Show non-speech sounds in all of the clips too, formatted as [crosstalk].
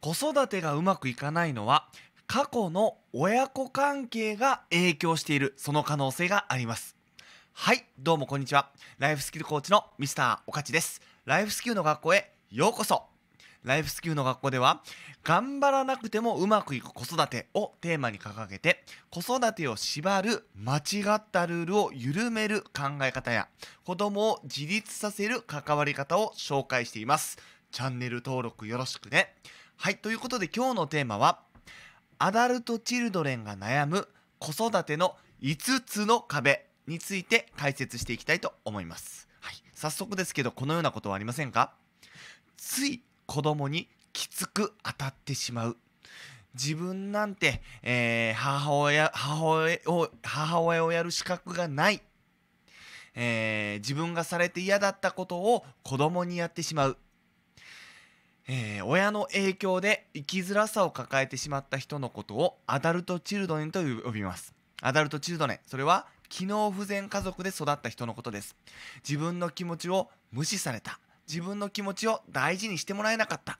子育てがうまくいかないのは過去の親子関係が影響しているその可能性がありますはいどうもこんにちはライフスキルコーチのミスターおかちですライフスキルの学校へようこそライフスキルの学校では頑張らなくてもうまくいく子育てをテーマに掲げて子育てを縛る間違ったルールを緩める考え方や子供を自立させる関わり方を紹介していますチャンネル登録よろしくねはい、ということで今日のテーマは、アダルトチルドレンが悩む子育ての5つの壁について解説していきたいと思います。はい、早速ですけど、このようなことはありませんかつい子供にきつく当たってしまう。自分なんて、えー、母親母親を母親をやる資格がない、えー、自分がされて嫌だったことを子供にやってしまうえー、親の影響で生きづらさを抱えてしまった人のことをアダルトチルドネンと呼びますアダルトチルドネンそれは機能不全家族で育った人のことです自分の気持ちを無視された自分の気持ちを大事にしてもらえなかった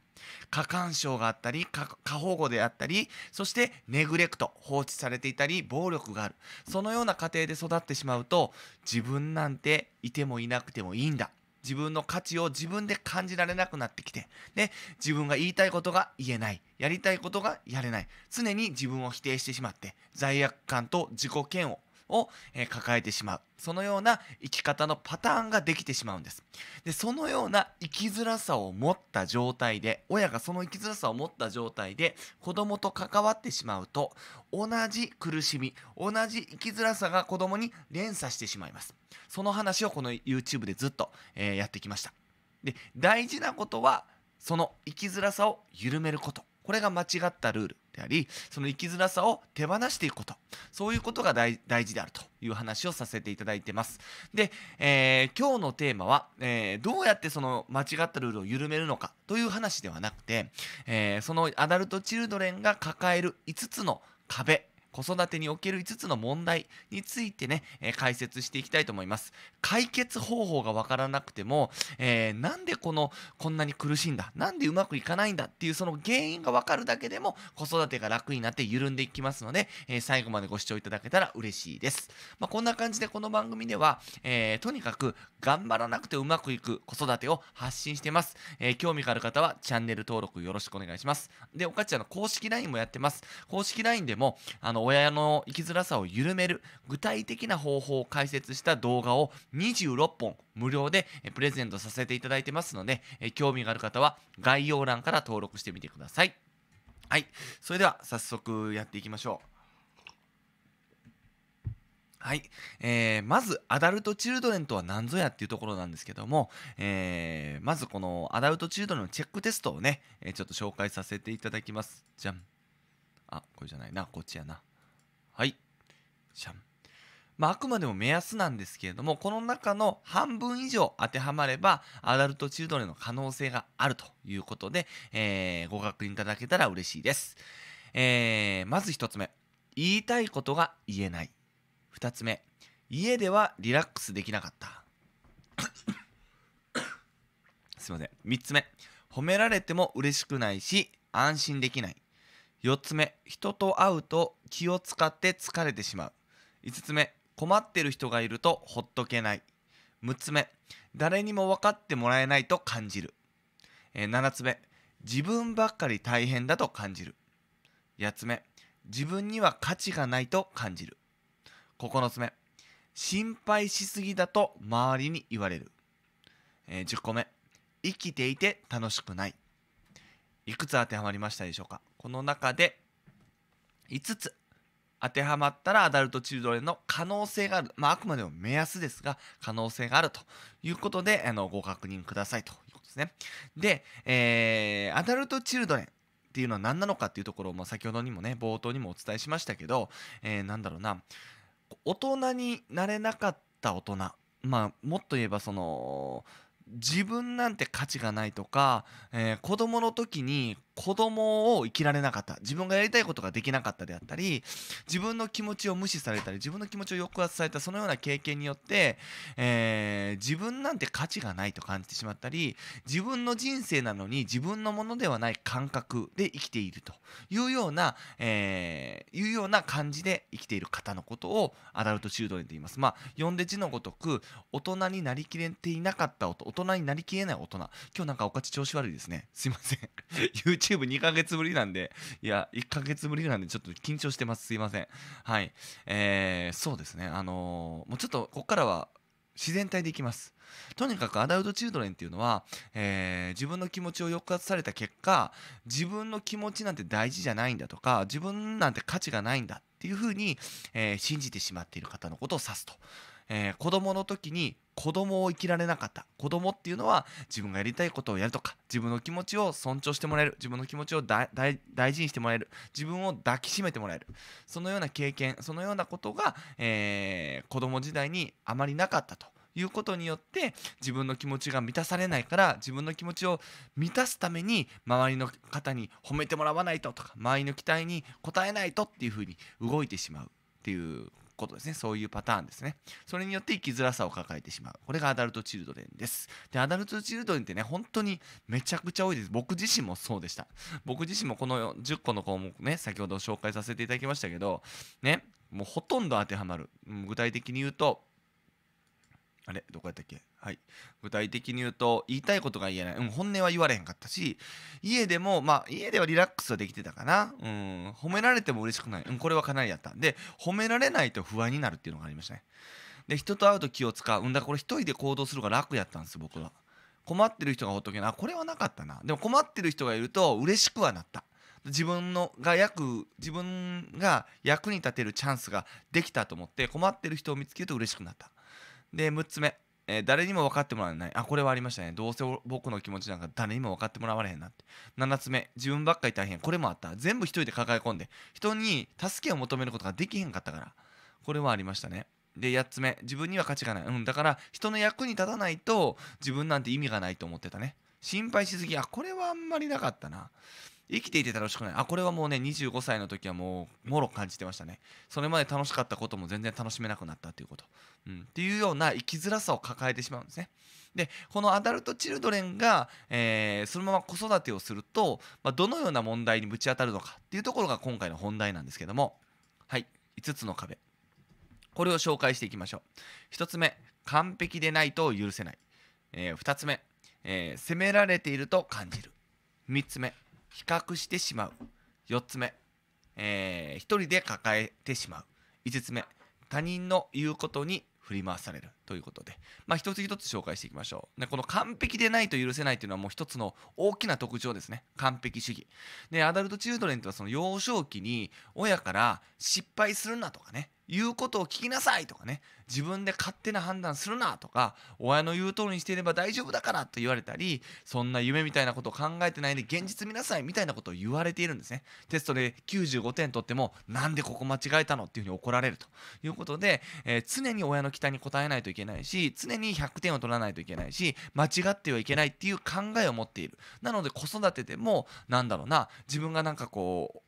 過干渉があったり過保護であったりそしてネグレクト放置されていたり暴力があるそのような家庭で育ってしまうと自分なんていてもいなくてもいいんだ自分の価値を自分で感じられなくなってきて、ね、自分が言いたいことが言えない、やりたいことがやれない、常に自分を否定してしまって、罪悪感と自己嫌悪、を、え抱えてしまうそのような生き方のパターンができてしまうんですでそのような生きづらさを持った状態で親がその生きづらさを持った状態で子供と関わってしまうと同じ苦しみ同じ生きづらさが子供に連鎖してしまいますその話をこの YouTube でずっと、えやってきましたで大事なことはその生きづらさを緩めることこれが間違ったルールでありその生きづらさを手放していくことそういうことが大事であるという話をさせていただいてますで、えー、今日のテーマは、えー、どうやってその間違ったルールを緩めるのかという話ではなくて、えー、そのアダルトチルドレンが抱える5つの壁子育てにおける5つの問題についてね、えー、解説していきたいと思います解決方法がわからなくても、えー、なんでこのこんなに苦しいんだなんでうまくいかないんだっていうその原因がわかるだけでも子育てが楽になって緩んでいきますので、えー、最後までご視聴いただけたら嬉しいです、まあ、こんな感じでこの番組では、えー、とにかく頑張らなくてうまくいく子育てを発信してます、えー、興味がある方はチャンネル登録よろしくお願いしますでおかちゃんの公式 LINE もやってます公式 LINE でもあのの親の生きづらさを緩める具体的な方法を解説した動画を26本無料でプレゼントさせていただいてますので、興味がある方は概要欄から登録してみてください。はい、それでは早速やっていきましょう。はい、えー、まずアダルト・チルドレンとは何ぞやっていうところなんですけども、えー、まずこのアダルト・チルドレンのチェックテストをね、えちょっと紹介させていただきます。じゃん。あこれじゃないなこっちやなはいシャンまあ、あくまでも目安なんですけれどもこの中の半分以上当てはまればアダルトチルドレンの可能性があるということで、えー、ご確認いただけたら嬉しいです、えー、まず1つ目言いたいことが言えない2つ目家ではリラックスできなかった [coughs] すいません3つ目褒められても嬉しくないし安心できない4つ目人と会うと気を使って疲れてしまう5つ目困ってる人がいるとほっとけない6つ目誰にも分かってもらえないと感じる、えー、7つ目自分ばっかり大変だと感じる8つ目自分には価値がないと感じる9つ目心配しすぎだと周りに言われる、えー、10個目生きていて楽しくないいくつ当てはまりましたでしょうかこの中で5つ当てはまったらアダルトチルドレンの可能性がある、まあ、あくまでも目安ですが可能性があるということであのご確認くださいということですねで、えー、アダルトチルドレンっていうのは何なのかっていうところも先ほどにもね冒頭にもお伝えしましたけど、えー、なんだろうな大人になれなかった大人まあもっと言えばその自分なんて価値がないとか、えー、子供の時に子供を生きられなかった自分がやりたいことができなかったであったり自分の気持ちを無視されたり自分の気持ちを抑圧されたそのような経験によって、えー、自分なんて価値がないと感じてしまったり自分の人生なのに自分のものではない感覚で生きているというような、えー、いうような感じで生きている方のことをアダルトチードレンと言います。まあ、呼んで字のごとく大人になりきれていなかった大人になりきれない大人今日なんかおかち調子悪いですねすいません [laughs] YouTube YouTube2 ヶ月ぶりなんで、いや、1ヶ月ぶりなんで、ちょっと緊張してます。すいません。はい。えー、そうですね。あのー、もうちょっと、ここからは、自然体でいきます。とにかくアダルトチルドレンっていうのは、えー、自分の気持ちを抑圧された結果自分の気持ちなんて大事じゃないんだとか自分なんて価値がないんだっていうふうに、えー、信じてしまっている方のことを指すとえー、子供の時に子供を生きられなかった子供っていうのは自分がやりたいことをやるとか自分の気持ちを尊重してもらえる自分の気持ちを大事にしてもらえる自分を抱きしめてもらえるそのような経験そのようなことが、えー、子供時代にあまりなかったということによって自分の気持ちが満たされないから自分の気持ちを満たすために周りの方に褒めてもらわないととか周りの期待に応えないとっていうふうに動いてしまうっていうことですねそういうパターンですねそれによって生きづらさを抱えてしまうこれがアダルトチルドレンですでアダルトチルドレンってね本当にめちゃくちゃ多いです僕自身もそうでした僕自身もこの10個の項目ね先ほど紹介させていただきましたけどねもうほとんど当てはまる具体的に言うとあれどこやったっけはい。具体的に言うと、言いたいことが言えない。うん、本音は言われへんかったし、家でも、まあ、家ではリラックスはできてたかな。うん、褒められても嬉しくない。うん、これはかなりやった。で、褒められないと不安になるっていうのがありましたね。で、人と会うと気を使う。うんだ、これ一人で行動するが楽やったんです、僕は。困ってる人がほっとけな。これはなかったな。でも困ってる人がいると嬉しくはなった。自分のが役自分が役に立てるチャンスができたと思って困ってる人を見つけると嬉しくなったで6つ目、えー、誰にも分かってもらえないあこれはありましたねどうせ僕の気持ちなんか誰にも分かってもらわれへんなって7つ目自分ばっかり大変これもあった全部一人で抱え込んで人に助けを求めることができへんかったからこれはありましたねで8つ目自分には価値がない、うん、だから人の役に立たないと自分なんて意味がないと思ってたね心配しすぎあこれはあんまりなかったな生きていて楽しくないあこれはもうね25歳の時はもうもろ感じてましたねそれまで楽しかったことも全然楽しめなくなったっていうこと、うん、っていうような生きづらさを抱えてしまうんですねでこのアダルトチルドレンが、えー、そのまま子育てをすると、まあ、どのような問題にぶち当たるのかっていうところが今回の本題なんですけどもはい5つの壁これを紹介していきましょう1つ目完璧でないと許せない、えー、2つ目、えー、責められていると感じる3つ目比較してしまう4つ目、えー、1人で抱えてしまう5つ目他人の言うことに振り回されるということで、まあ、一つ一つ紹介していきましょうでこの完璧でないと許せないというのはもう一つの大きな特徴ですね完璧主義でアダルトチルドレンとはその幼少期に親から失敗するなとかね言うことを聞きなさいとかね自分で勝手な判断するなとか親の言う通りにしていれば大丈夫だからと言われたりそんな夢みたいなことを考えてないで現実見なさいみたいなことを言われているんですねテストで95点取ってもなんでここ間違えたのっていうふうに怒られるということで、えー、常に親の期待に応えないといけないし常に100点を取らないといけないし間違ってはいけないっていう考えを持っているなので子育てでもなんだろうな自分がなんかこう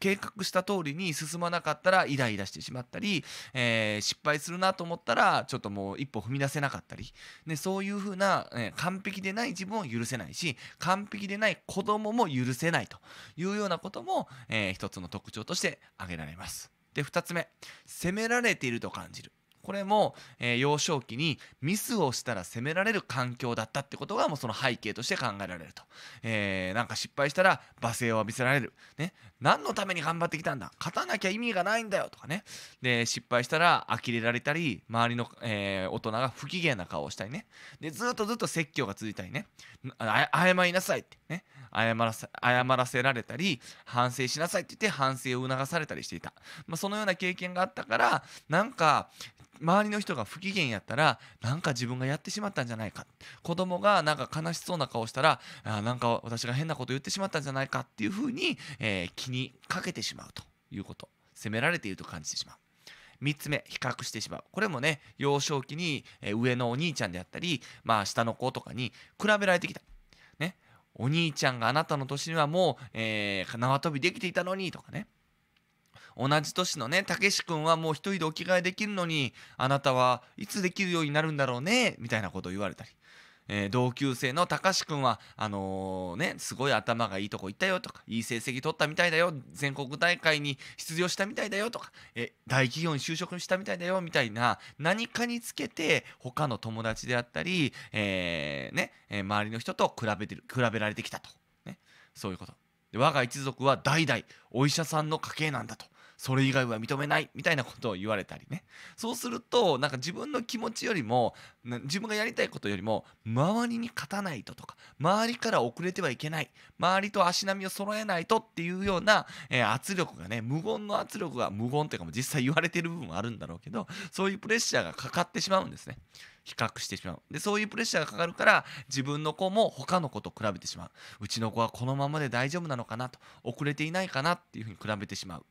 計画した通りに進まなかったらイライラしてしまったり、えー、失敗するなと思ったらちょっともう一歩踏み出せなかったり、ね、そういうふうな、えー、完璧でない自分を許せないし完璧でない子供も許せないというようなことも、えー、一つの特徴として挙げられます。で2つ目責められていると感じるこれも、えー、幼少期にミスをしたら責められる環境だったってことがもうその背景として考えられると、えー、なんか失敗したら罵声を浴びせられる、ね、何のために頑張ってきたんだ勝たなきゃ意味がないんだよとかねで失敗したら呆れられたり周りの、えー、大人が不機嫌な顔をしたりねでずっとずっと説教が続いたりね謝りなさいってね謝らせ謝らせられたり反省しなさいって言って反省を促されたりしていた、まあ、そのような経験があったからなんか周りの人が不機嫌やったらなんか自分がやってしまったんじゃないか子供がなんか悲しそうな顔したらあなんか私が変なこと言ってしまったんじゃないかっていうふうに、えー、気にかけてしまうということ責められていると感じてしまう。3つ目比較してしまうこれもね幼少期に上のお兄ちゃんであったり、まあ、下の子とかに比べられてきた、ね、お兄ちゃんがあなたの年にはもう、えー、縄跳びできていたのにとかね同じ年のねたけし君はもう一人でお着替えできるのにあなたはいつできるようになるんだろうねみたいなことを言われたり。えー、同級生のたかし君はあのー、ねすごい頭がいいとこ行ったよとかいい成績取ったみたいだよ全国大会に出場したみたいだよとか、え大企業に就職したみたいだよみたいな何かにつけて他の友達であったり、えー、ねえ周りの人と比べてる比べられてきたと、ね、そういうこと。我が一族は代々お医者さんの家系なんだとそれ以外は認めないみたいなことを言われたりねそうするとなんか自分の気持ちよりも自分がやりたいことよりも周りに勝たないととか周りから遅れてはいけない周りと足並みを揃えないとっていうような、えー、圧力がね無言の圧力が無言というかも実際言われてる部分はあるんだろうけどそういうプレッシャーがかかってしまうんですね。比較してしまうでそういうプレッシャーがかかるから自分の子も他の子と比べてしまううちの子はこのままで大丈夫なのかなと遅れていないかなっていうふうに比べてしまう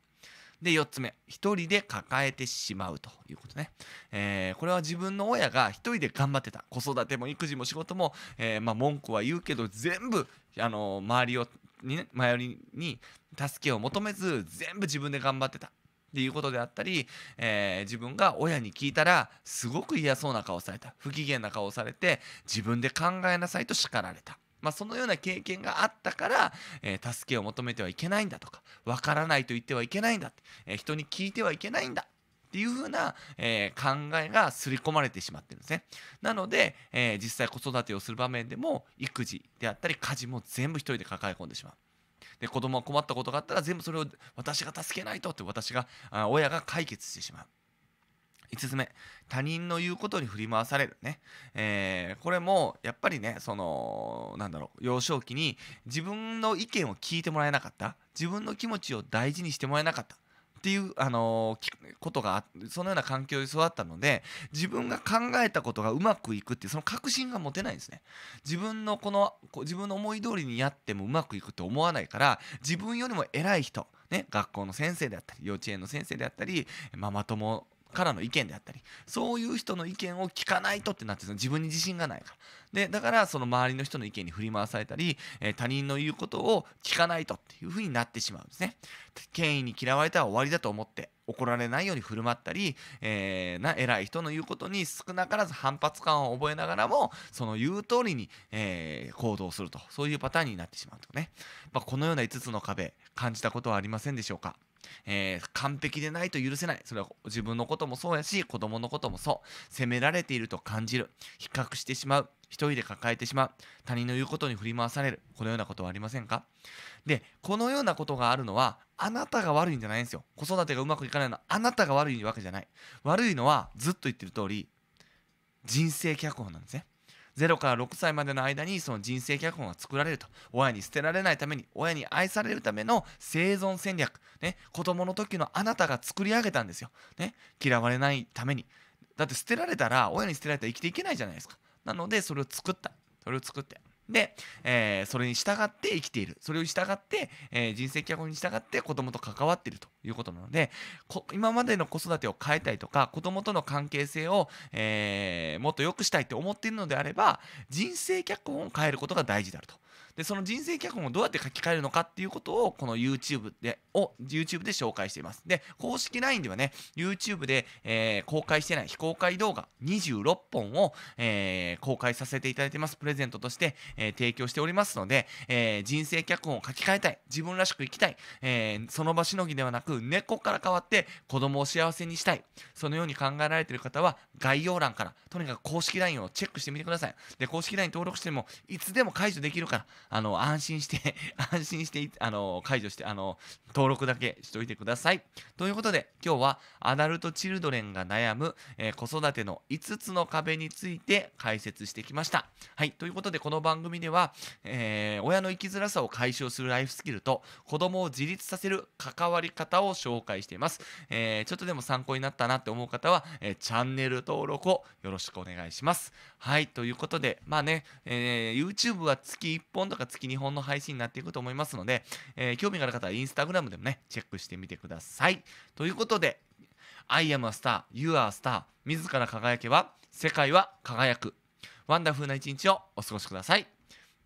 で、4つ目、1人で抱えてしまうということね。えー、これは自分の親が1人で頑張ってた。子育ても育児も仕事も、えー、まあ、文句は言うけど、全部、あのー、周りを、に、周りに助けを求めず、全部自分で頑張ってた。っていうことであったり、えー、自分が親に聞いたらすごく嫌そうな顔された不機嫌な顔をされて自分で考えなさいと叱られたまあ、そのような経験があったから、えー、助けを求めてはいけないんだとか分からないと言ってはいけないんだ、えー、人に聞いてはいけないんだっていう風な、えー、考えが刷り込まれてしまってるんですね。なので、えー、実際子育てをする場面でも育児であったり家事も全部一人で抱え込んでしまう。で子供が困ったことがあったら全部それを私が助けないとって私があ親が解決してしまう。5つ目他人の言うことに振り回されるね、えー、これもやっぱりねそのなんだろう幼少期に自分の意見を聞いてもらえなかった自分の気持ちを大事にしてもらえなかったっていう、あのー、ことがそのような環境で育ったので自分が考えたことがうまくいくっていうその確信が持てないんですね自分のこの自分の思い通りにやってもうまくいくって思わないから自分よりも偉い人ね、学校の先生であったり幼稚園の先生であったりママ友からの意見であったりそういう人の意見を聞かないとってなってその自分に自信がないからでだからその周りの人の意見に振り回されたり、えー、他人の言うことを聞かないとっていうふうになってしまうんですね権威に嫌われたら終わりだと思って怒られないように振る舞ったり、えー、な偉い人の言うことに少なからず反発感を覚えながらもその言う通りに、えー、行動するとそういうパターンになってしまうとね、まあ、このような5つの壁感じたことはありませんでしょうかえー、完璧でないと許せないそれは自分のこともそうやし子供のこともそう責められていると感じる比較してしまう一人で抱えてしまう他人の言うことに振り回されるこのようなことはありませんかでこのようなことがあるのはあなたが悪いんじゃないんですよ子育てがうまくいかないのはあなたが悪いわけじゃない悪いのはずっと言ってる通り人生脚本なんですね0から6歳までの間にその人生脚本が作られると親に捨てられないために親に愛されるための生存戦略、ね、子供の時のあなたが作り上げたんですよ、ね、嫌われないためにだって捨てられたら親に捨てられたら生きていけないじゃないですかなのでそれを作ったそれを作ってで、えー、それに従って生きているそれを従って、えー、人生脚本に従って子供と関わっているということなので今までの子育てを変えたいとか子供との関係性を、えー、もっと良くしたいって思っているのであれば人生脚本を変えることが大事であると。でその人生脚本をどうやって書き換えるのかっていうことをこの YouTube でを YouTube で紹介していますで公式 LINE ではね YouTube で、えー、公開してない非公開動画26本を、えー、公開させていただいてますプレゼントとして、えー、提供しておりますので、え人生脚本を書き換えたい自分らしく生きたい、えその場しのぎではなく根っこから変わって子供を幸せにしたいそのように考えられている方は概要欄からとにかく公式 LINE をチェックしてみてくださいで公式 LINE 登録してもいつでも解除できるからあの安心して [laughs] 安心してあの解除してあの登録だけしといてください。ということで今日はアダルトチルドレンが悩む、えー、子育ての5つの壁について解説してきました。はい、ということでこの番組では、えー、親の生きづらさを解消するライフスキルと子供を自立させる関わり方を紹介しています。えー、ちょっとでも参考になったなって思う方は、えチャンネル登録をよろしくお願いします。はい、ということでまあね、え YouTube は月1本とかか月2本の配信になっていくと思いますので、えー、興味がある方はインスタグラムでもね、チェックしてみてください。ということで、I am a star, you are a star 自ら輝けば世界は輝くワンダフルな一日をお過ごしください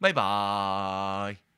バイバーイ